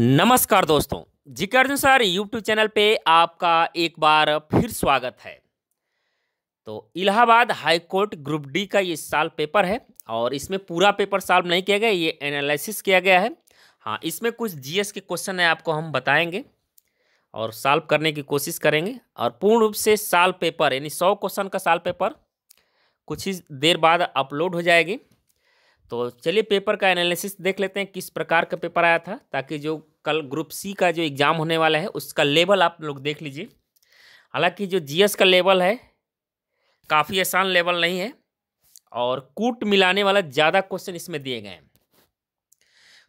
नमस्कार दोस्तों जिकर अनुसार यूट्यूब चैनल पे आपका एक बार फिर स्वागत है तो Allahabad high court group D का ये साल पेपर है और इसमें पूरा पेपर सॉल्व नहीं किया गया ये एनालिसिस किया गया है हाँ इसमें कुछ जीएस के क्वेश्चन है आपको हम बताएंगे और सॉल्व करने की कोशिश करेंगे और पूर्ण रूप से साल पेपर यानी सौ क्वेश्चन का साल पेपर कुछ ही देर बाद अपलोड हो जाएगी तो चलिए पेपर का एनालिसिस देख लेते हैं किस प्रकार का पेपर आया था ताकि जो कल ग्रुप सी का जो एग्ज़ाम होने वाला है उसका लेवल आप लोग देख लीजिए हालांकि जो जीएस का लेवल है काफ़ी आसान लेवल नहीं है और कूट मिलाने वाला ज़्यादा क्वेश्चन इसमें दिए गए हैं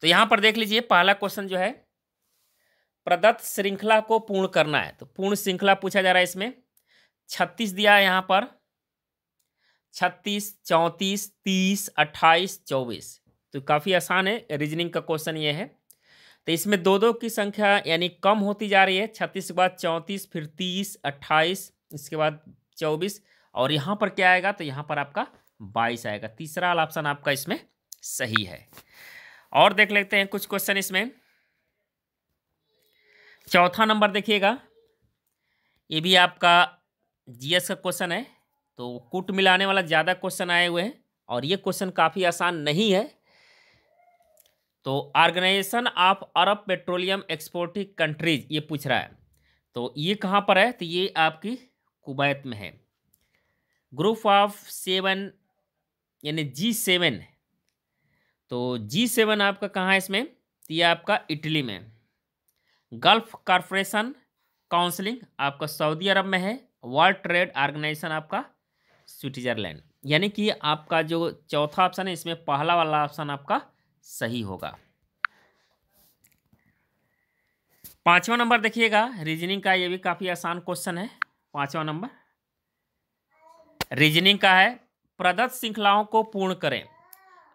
तो यहाँ पर देख लीजिए पहला क्वेश्चन जो है प्रदत्त श्रृंखला को पूर्ण करना है तो पूर्ण श्रृंखला पूछा जा रहा है इसमें छत्तीस दिया है यहाँ पर छत्तीस चौंतीस तीस अट्ठाईस चौबीस तो काफ़ी आसान है रीजनिंग का क्वेश्चन ये है तो इसमें दो दो की संख्या यानी कम होती जा रही है छत्तीस के बाद चौंतीस फिर तीस अट्ठाईस इसके बाद चौबीस और यहाँ पर क्या आएगा तो यहाँ पर आपका बाईस आएगा तीसरा वाला ऑप्शन आपका इसमें सही है और देख लेते हैं कुछ क्वेश्चन इसमें चौथा नंबर देखिएगा ये भी आपका जीएस का क्वेश्चन है तो कुट मिलाने वाला ज़्यादा क्वेश्चन आए हुए हैं और ये क्वेश्चन काफ़ी आसान नहीं है तो organization of Arab petroleum exporting countries ये पूछ रहा है तो ये कहाँ पर है तो ये आपकी कुवैत में है ग्रुप ऑफ सेवन यानी जी सेवन तो जी सेवन आपका कहाँ है इसमें तो ये आपका इटली में गल्फ कॉरपोरेशन काउंसलिंग आपका सऊदी अरब में है वर्ल्ड ट्रेड ऑर्गेनाइजेशन आपका स्विट्जरलैंड यानी कि आपका जो चौथा ऑप्शन है इसमें पहला वाला ऑप्शन आपका सही होगा पांचवा नंबर देखिएगा रीजनिंग का ये भी काफ़ी आसान क्वेश्चन है पांचवा नंबर रीजनिंग का है प्रदत्त श्रृंखलाओं को पूर्ण करें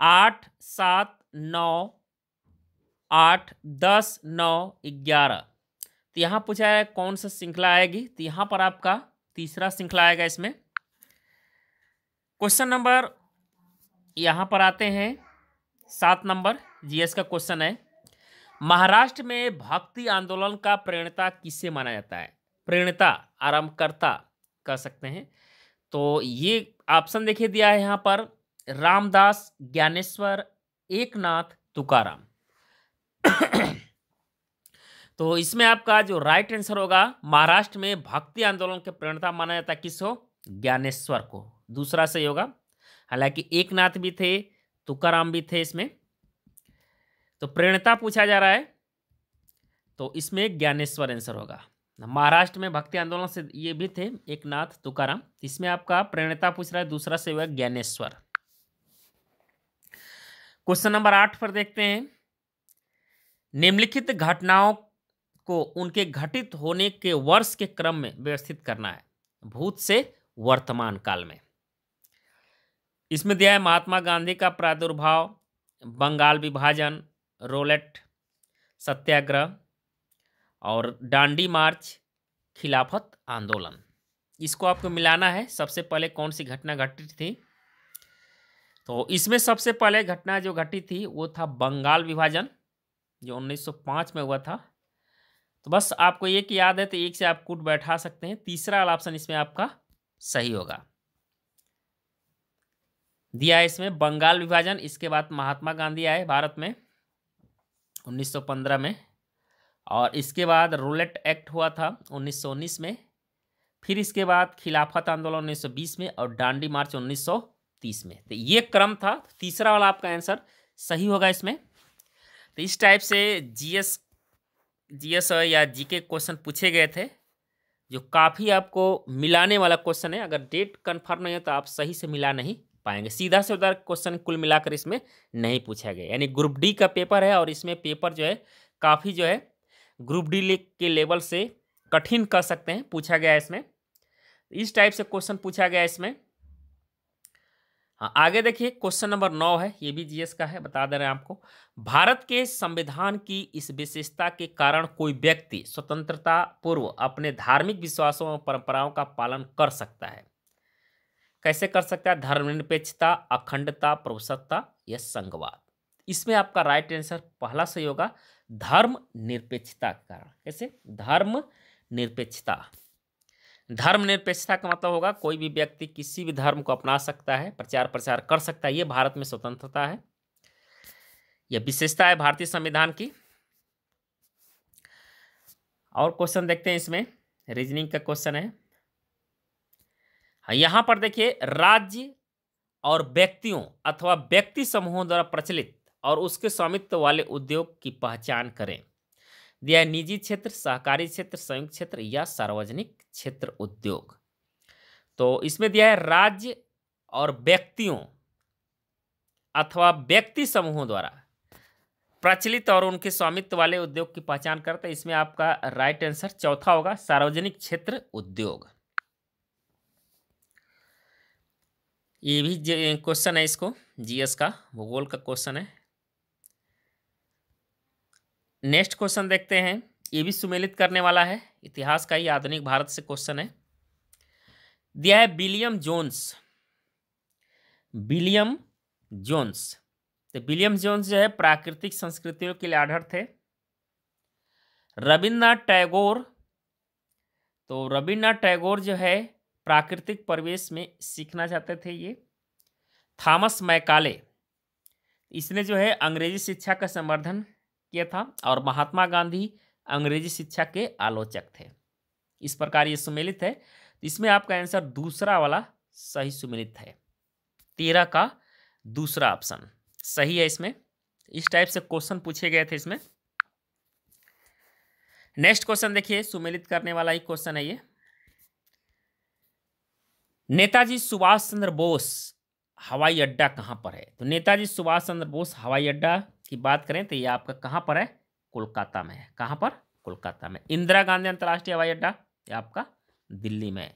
आठ सात नौ आठ दस नौ ग्यारह तो यहां पूछा है कौन सा श्रृंखला आएगी तो यहां पर आपका तीसरा श्रृंखला आएगा इसमें क्वेश्चन नंबर यहां पर आते हैं सात नंबर जीएस का क्वेश्चन है महाराष्ट्र में भक्ति आंदोलन का प्रेरणता किससे माना जाता है प्रेरणता आरंभकर्ता कह सकते हैं तो ये ऑप्शन देखिए दिया है यहाँ पर रामदास ज्ञानेश्वर एकनाथ तुकाराम तो इसमें आपका जो राइट आंसर होगा महाराष्ट्र में भक्ति आंदोलन के प्रेरणता माना जाता है किसको ज्ञानेश्वर को दूसरा सही होगा हालांकि एक नाथ भी थे तुकाराम भी थे इसमें तो प्रेरणता पूछा जा रहा है तो इसमें ज्ञानेश्वर आंसर होगा महाराष्ट्र में भक्ति आंदोलन से ये भी थे एक नाथ तुकाराम इसमें आपका प्रेरणता पूछ रहा है दूसरा से हुआ ज्ञानेश्वर क्वेश्चन नंबर आठ पर देखते हैं निम्नलिखित घटनाओं को उनके घटित होने के वर्ष के क्रम में व्यवस्थित करना है भूत से वर्तमान काल में इसमें दिया है महात्मा गांधी का प्रादुर्भाव बंगाल विभाजन रोलेट सत्याग्रह और डांडी मार्च खिलाफत आंदोलन इसको आपको मिलाना है सबसे पहले कौन सी घटना घटित थी तो इसमें सबसे पहले घटना जो घटी थी वो था बंगाल विभाजन जो 1905 में हुआ था तो बस आपको एक याद है तो एक से आप कूट बैठा सकते हैं तीसरा ऑप्शन इसमें आपका सही होगा दिया है इसमें बंगाल विभाजन इसके बाद महात्मा गांधी आए भारत में 1915 में और इसके बाद रोलेट एक्ट हुआ था 1919 में फिर इसके बाद खिलाफत आंदोलन 1920 में और डांडी मार्च 1930 में तो ये क्रम था तीसरा वाला आपका आंसर सही होगा इसमें तो इस टाइप से जीएस जीएस या जीके क्वेश्चन पूछे गए थे जो काफ़ी आपको मिलाने वाला क्वेश्चन है अगर डेट कन्फर्म नहीं है तो आप सही से मिला नहीं पाएंगे सीधा से उधर क्वेश्चन कुल मिलाकर इसमें नहीं पूछा गया यानी ग्रुप डी का पेपर है और इसमें पेपर जो है काफ़ी जो है ग्रुप डी के लेवल से कठिन कर सकते हैं पूछा गया है इसमें इस टाइप से क्वेश्चन पूछा गया है इसमें हाँ आगे देखिए क्वेश्चन नंबर नौ है ये भी जीएस का है बता दे रहे हैं आपको भारत के संविधान की इस विशेषता के कारण कोई व्यक्ति स्वतंत्रता पूर्व अपने धार्मिक विश्वासों और परंपराओं का पालन कर सकता है कैसे कर सकता है धर्मनिरपेक्षता अखंडता प्रभुसत्ता या संघवाद इसमें आपका राइट आंसर पहला सही होगा धर्म निरपेक्षता के कारण कैसे धर्म निरपेक्षता धर्म निरपेक्षता का मतलब होगा कोई भी व्यक्ति किसी भी धर्म को अपना सकता है प्रचार प्रसार कर सकता है ये भारत में स्वतंत्रता है यह विशेषता है भारतीय संविधान की और क्वेश्चन देखते हैं इसमें रीजनिंग का क्वेश्चन है हाँ, यहाँ पर देखिए राज्य और व्यक्तियों अथवा व्यक्ति समूहों द्वारा प्रचलित और उसके स्वामित्व वाले उद्योग की पहचान करें दिया निजी क्षेत्र सहकारी क्षेत्र संयुक्त क्षेत्र या सार्वजनिक क्षेत्र उद्योग तो इसमें दिया है राज्य और व्यक्तियों अथवा व्यक्ति समूहों द्वारा प्रचलित और उनके स्वामित्व वाले उद्योग की पहचान करते हैं इसमें आपका राइट आंसर चौथा होगा सार्वजनिक क्षेत्र उद्योग ये भी क्वेश्चन है इसको जीएस का भूगोल का क्वेश्चन है नेक्स्ट क्वेश्चन देखते हैं ये भी सुमेलित करने वाला है इतिहास का ही आधुनिक भारत से क्वेश्चन है दिया है विलियम जोन्स विलियम जोन्स तो विलियम जोन्स जो है प्राकृतिक संस्कृतियों के लिए आढ़ थे रविन्द्रनाथ टैगोर तो रविन्द्रनाथ टैगोर जो है प्राकृतिक परिवेश में सीखना चाहते थे ये थॉमस मैकाले इसने जो है अंग्रेजी शिक्षा का संवर्धन किया था और महात्मा गांधी अंग्रेजी शिक्षा के आलोचक थे इस प्रकार ये सुमेलित है इसमें आपका आंसर दूसरा वाला सही सुमेलित है तेरह का दूसरा ऑप्शन सही है इसमें इस टाइप से क्वेश्चन पूछे गए थे इसमें नेक्स्ट क्वेश्चन देखिए सुमेलित करने वाला ही क्वेश्चन है ये नेताजी सुभाष चंद्र बोस हवाई अड्डा कहाँ पर है तो नेताजी सुभाष चंद्र बोस हवाई अड्डा की बात करें तो ये आपका कहाँ पर है कोलकाता में है कहाँ पर कोलकाता में इंदिरा गांधी अंतर्राष्ट्रीय हवाई अड्डा ये आपका दिल्ली में है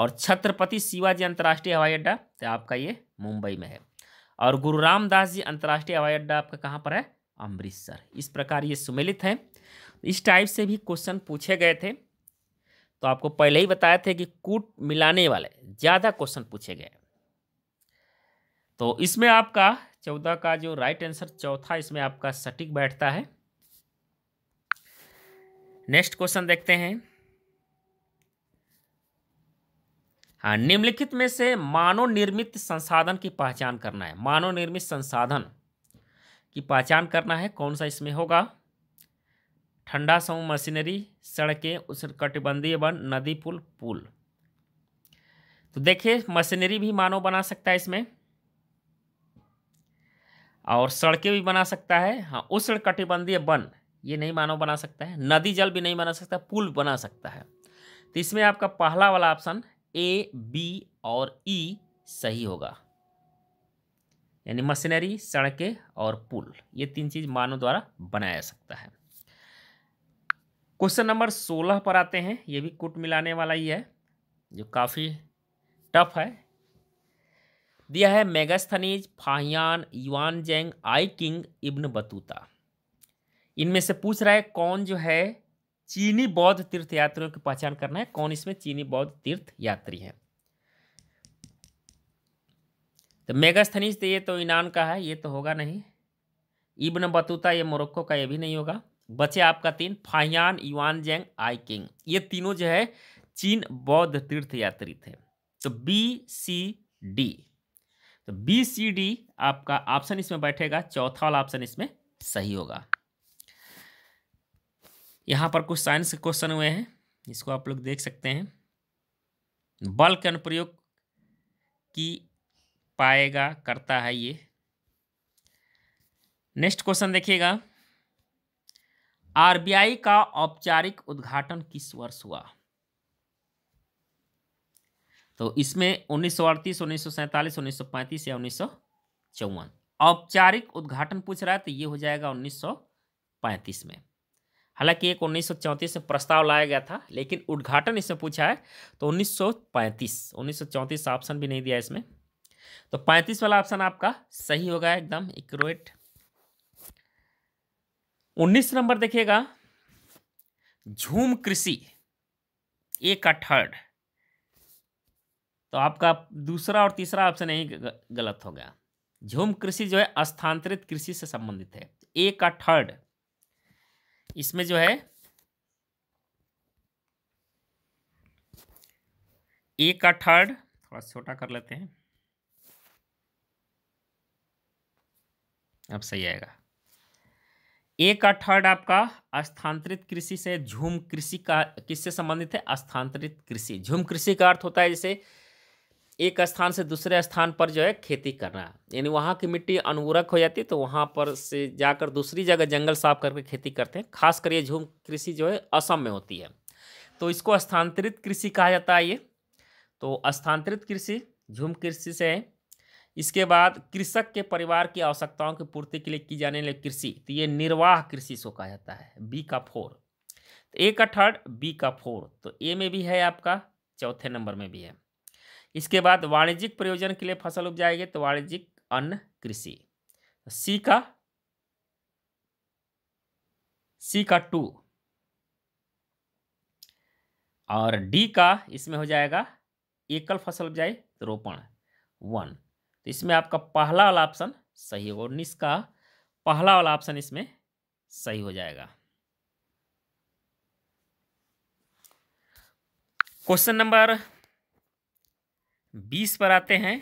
और छत्रपति शिवाजी अंतर्राष्ट्रीय हवाई अड्डा तो आपका ये मुंबई में है और गुरु रामदास जी अंतर्राष्ट्रीय हवाई अड्डा आपका कहाँ पर है अमृतसर इस प्रकार ये सुमेलित हैं इस टाइप से भी क्वेश्चन पूछे गए थे तो आपको पहले ही बताए थे कि कूट मिलाने वाले ज़्यादा क्वेश्चन पूछे गए तो इसमें आपका चौदह का जो राइट आंसर चौथा इसमें आपका सटीक बैठता है नेक्स्ट क्वेश्चन देखते हैं हाँ निम्नलिखित में से मानव निर्मित संसाधन की पहचान करना है मानव निर्मित संसाधन की पहचान करना है कौन सा इसमें होगा ठंडा समूह मशीनरी सड़कें कटिबंधीय वन नदी पुल पुल तो देखिए मशीनरी भी मानव बना सकता है इसमें और सड़कें भी बना सकता है हाँ उष्ण कटिबंधीय वन ये नहीं मानव बना सकता है नदी जल भी नहीं बना सकता पुल बना सकता है तो इसमें आपका पहला वाला ऑप्शन ए बी और ई सही होगा यानी मशीनरी सड़कें और पुल ये तीन चीज़ मानव द्वारा बनाया जा सकता है क्वेश्चन नंबर सोलह पर आते हैं ये भी कुट मिलाने वाला ही है जो काफ़ी टफ है दिया है मेगास्थनीज फाहियान युवान जेंग आई किंग इब्न बतूता इनमें से पूछ रहा है कौन जो है चीनी बौद्ध तीर्थ यात्रियों की पहचान करना है कौन इसमें चीनी बौद्ध तीर्थ यात्री है तो मेगास्थनीज तो ये तो ईनान का है ये तो होगा नहीं इब्न बतूता ये मोरक्को का ये भी नहीं होगा बचे आपका तीन फाहियान युवान जेंग आई किंग ये तीनों जो है चीन बौद्ध तीर्थ यात्री थे तो बी सी डी तो बी सी डी आपका ऑप्शन इसमें बैठेगा चौथा वाला ऑप्शन इसमें सही होगा यहां पर कुछ साइंस के क्वेश्चन हुए हैं इसको आप लोग देख सकते हैं बल के अनुप्रयोग की पाएगा करता है ये नेक्स्ट क्वेश्चन देखिएगा आरबीआई का औपचारिक उद्घाटन किस वर्ष हुआ तो इसमें उन्नीस सौ अड़तीस उन्नीस सौ सैंतालीस उन्नीस सौ पैंतीस या उन्नीस सौ चौवन औपचारिक उद्घाटन पूछ रहा है तो ये हो जाएगा उन्नीस सौ पैंतीस में हालांकि एक उन्नीस सौ चौंतीस में प्रस्ताव लाया गया था लेकिन उद्घाटन इसमें पूछा है तो उन्नीस सौ पैंतीस उन्नीस सौ ऑप्शन भी नहीं दिया इसमें तो पैंतीस वाला ऑप्शन आपका सही होगा एकदम एक्यूरेट उन्नीस नंबर देखिएगा झूम कृषि एक का थर्ड तो आपका दूसरा और तीसरा ऑप्शन यही गलत हो गया झूम कृषि जो है स्थानांतरित कृषि से संबंधित है ए का थर्ड इसमें जो है ए का थर्ड थोड़ा छोटा कर लेते हैं अब सही आएगा ए का थर्ड आपका स्थानांतरित कृषि से झूम कृषि का किससे संबंधित है स्थानांतरित कृषि झूम कृषि का अर्थ होता है जैसे एक स्थान से दूसरे स्थान पर जो है खेती करना यानी वहाँ की मिट्टी अनवरक हो जाती है तो वहाँ पर से जाकर दूसरी जगह जंगल साफ करके खेती करते हैं खास कर ये झूम कृषि जो है असम में होती है तो इसको स्थानांतरित कृषि कहा जाता है ये तो स्थानांतरित कृषि झूम कृषि से है इसके बाद कृषक के परिवार की आवश्यकताओं की पूर्ति के लिए की जाने वाली कृषि तो ये निर्वाह कृषि इसको कहा जाता है बी का फोर तो ए का थर्ड बी का फोर तो ए में भी है आपका चौथे नंबर में भी है इसके बाद वाणिज्यिक प्रयोजन के लिए फसल उपजाएगी तो वाणिज्यिक अन्न कृषि सी का सी का टू और डी का इसमें हो जाएगा एकल फसल उपजाई तो रोपण वन तो इसमें आपका पहला वाला ऑप्शन सही होगा उन्नीस का पहला वाला ऑप्शन इसमें सही हो जाएगा क्वेश्चन नंबर बीस पर आते हैं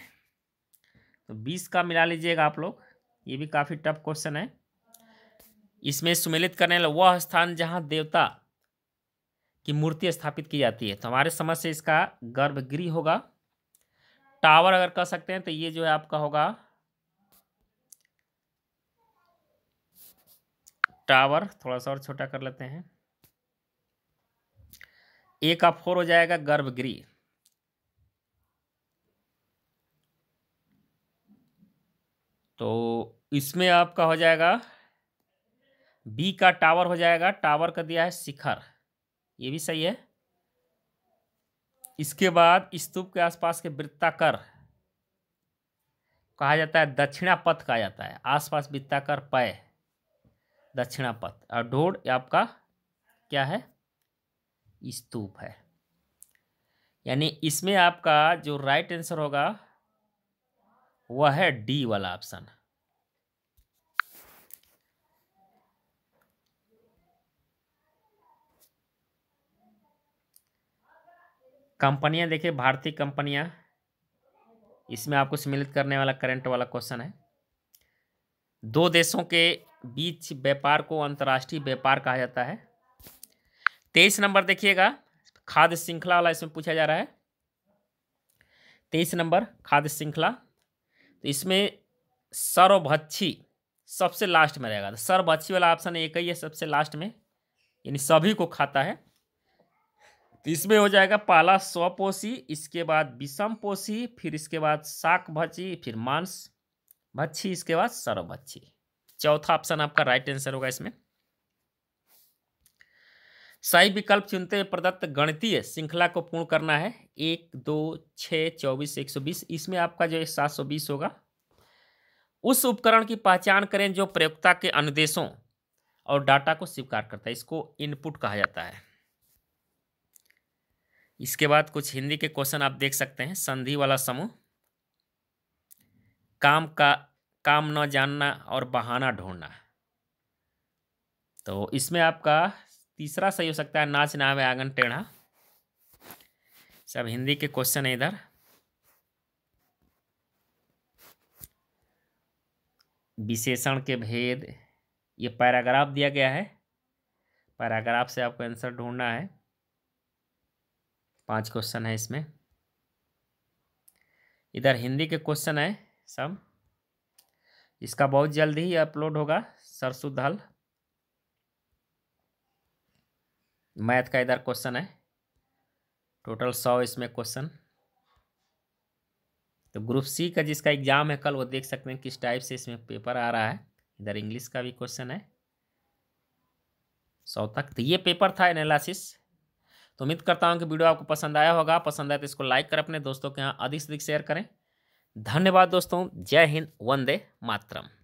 तो बीस का मिला लीजिएगा आप लोग ये भी काफ़ी टफ क्वेश्चन है इसमें सुमेलित करने वह स्थान जहाँ देवता की मूर्ति स्थापित की जाती है तो हमारे समझ से इसका गर्भगृह होगा टावर अगर कह सकते हैं तो ये जो है आपका होगा टावर थोड़ा सा और छोटा कर लेते हैं एक का फोर हो जाएगा गर्भगृह तो इसमें आपका हो जाएगा बी का टावर हो जाएगा टावर का दिया है शिखर ये भी सही है इसके बाद स्तूप के आसपास के वृत्ताकर कहा जाता है दक्षिणा पथ कहा जाता है आसपास वृत्ताकर पय दक्षिणा पथ और ढोड़ आपका क्या है स्तूप है यानी इसमें आपका जो राइट आंसर होगा वह है डी वाला ऑप्शन कंपनियां देखिए भारतीय कंपनियां इसमें आपको सम्मिलित करने वाला करंट वाला क्वेश्चन है दो देशों के बीच व्यापार को अंतर्राष्ट्रीय व्यापार कहा जाता है तेईस नंबर देखिएगा खाद्य श्रृंखला वाला इसमें पूछा जा रहा है तेईस नंबर खाद्य श्रृंखला तो इसमें सर्वभक्षी सबसे लास्ट में रहेगा तो सर्वभक्षी वाला ऑप्शन एक ही है सबसे लास्ट में यानी सभी को खाता है तो इसमें हो जाएगा पहला स्वपोषी इसके बाद विषम पोषी फिर इसके बाद भची फिर मांस भक्षी इसके बाद सर्वभक्षी चौथा ऑप्शन आपका राइट आंसर होगा इसमें सही विकल्प चुनते प्रदत्त गणितीय श्रृंखला को पूर्ण करना है एक दो छः चौबीस एक सौ बीस इसमें आपका जो है सात सौ बीस होगा उस उपकरण की पहचान करें जो प्रयोगता के अनुदेशों और डाटा को स्वीकार करता है इसको इनपुट कहा जाता है इसके बाद कुछ हिंदी के क्वेश्चन आप देख सकते हैं संधि वाला समूह काम का काम न जानना और बहाना ढूंढना तो इसमें आपका तीसरा सही हो सकता है नाच नावे आंगन टेढ़ा सब हिंदी के क्वेश्चन है इधर विशेषण के भेद ये पैराग्राफ दिया गया है पैराग्राफ से आपको आंसर ढूंढना है पांच क्वेश्चन है इसमें इधर हिंदी के क्वेश्चन है सब इसका बहुत जल्दी ही अपलोड होगा सरसुदल मैथ का इधर क्वेश्चन है टोटल सौ इसमें क्वेश्चन तो ग्रुप सी का जिसका एग्ज़ाम है कल वो देख सकते हैं किस टाइप से इसमें पेपर आ रहा है इधर इंग्लिश का भी क्वेश्चन है सौ तक तो ये पेपर था एनालिसिस तो उम्मीद करता हूँ कि वीडियो आपको पसंद आया होगा पसंद आया तो इसको लाइक कर अपने दोस्तों के यहाँ अधिक से अधिक शेयर करें धन्यवाद दोस्तों जय हिंद वंदे मातरम